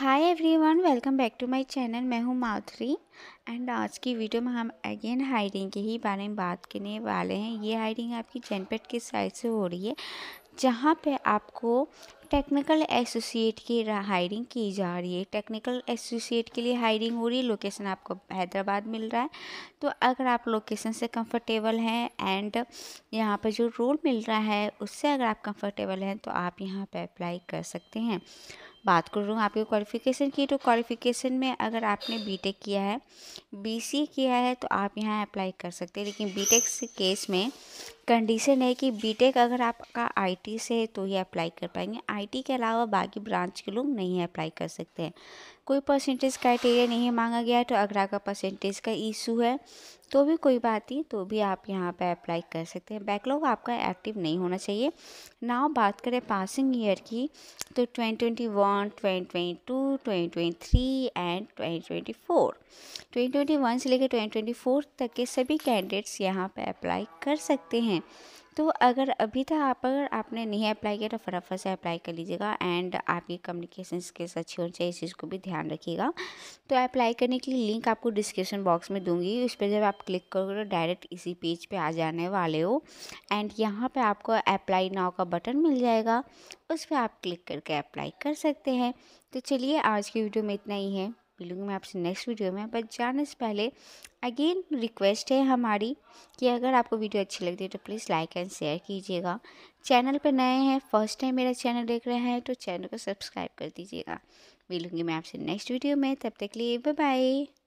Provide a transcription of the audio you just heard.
hi everyone welcome back to my channel मैं हूँ माधुरी and आज की वीडियो में हम अगेन हाइडिंग के ही बारे में बात करने वाले हैं ये हाइडिंग आपकी जेनपेट की साइड से हो रही है जहाँ पे आपको टेक्निकल एसोसिएट की हायरिंग की जा रही है टेक्निकल एसोसिएट के लिए हायरिंग हो रही है लोकेशन आपको हैदराबाद मिल रहा है तो अगर आप लोकेशन से कंफर्टेबल हैं एंड यहाँ पर जो रोल मिल रहा है उससे अगर आप कंफर्टेबल हैं तो आप यहाँ पर अप्लाई कर सकते हैं बात कर रहा हूँ आपके क्वालिफ़िकेशन की तो क्वालिफ़िकेशन में अगर आपने बीटेक किया है बीसीए किया है तो आप यहाँ अप्लाई कर सकते हैं लेकिन बीटेक केस में कंडीशन है कि बीटेक अगर आपका आईटी से है तो ही अप्लाई कर पाएंगे आईटी के अलावा बाकी ब्रांच के लोग नहीं अप्लाई कर सकते हैं कोई परसेंटेज क्राइटेरिया नहीं मांगा गया है तो अगर आपका परसेंटेज का इशू है तो भी कोई बात नहीं तो भी आप यहाँ पर अप्लाई कर सकते हैं बैकलॉग आपका एक्टिव नहीं होना चाहिए नाव बात करें पासिंग ईयर की तो twenty twenty one twenty twenty two twenty twenty three and twenty twenty four twenty twenty one से लेकर ट्वेंटी ट्वेंटी फोर तक के सभी कैंडिडेट्स यहाँ पर अप्लाई कर सकते हैं तो अगर अभी तक आप अगर आपने नहीं अप्लाई किया तो फटाफट से अप्लाई कर लीजिएगा एंड आपकी कम्युनिकेशन स्किल्स अच्छी होनी चाहिए इस चीज़ को भी ध्यान रखिएगा तो अप्लाई करने के लिए लिंक आपको डिस्क्रिप्शन बॉक्स में दूंगी उस पर जब आप क्लिक करोगे तो डायरेक्ट इसी पेज पे आ जाने वाले हो एंड यहाँ पर आपको अप्लाई नाव का बटन मिल जाएगा उस पर आप क्लिक करके अप्लाई कर सकते हैं तो चलिए आज की वीडियो में इतना ही है मिलूँगी मैं आपसे नेक्स्ट वीडियो में बट जाने से पहले अगेन रिक्वेस्ट है हमारी कि अगर आपको वीडियो अच्छी लगती है तो प्लीज़ लाइक एंड शेयर कीजिएगा चैनल पर नए हैं फर्स्ट टाइम मेरा चैनल देख रहे हैं तो चैनल को सब्सक्राइब कर दीजिएगा मिलूँगी मैं आपसे नेक्स्ट वीडियो में तब तक लिए बाय बाय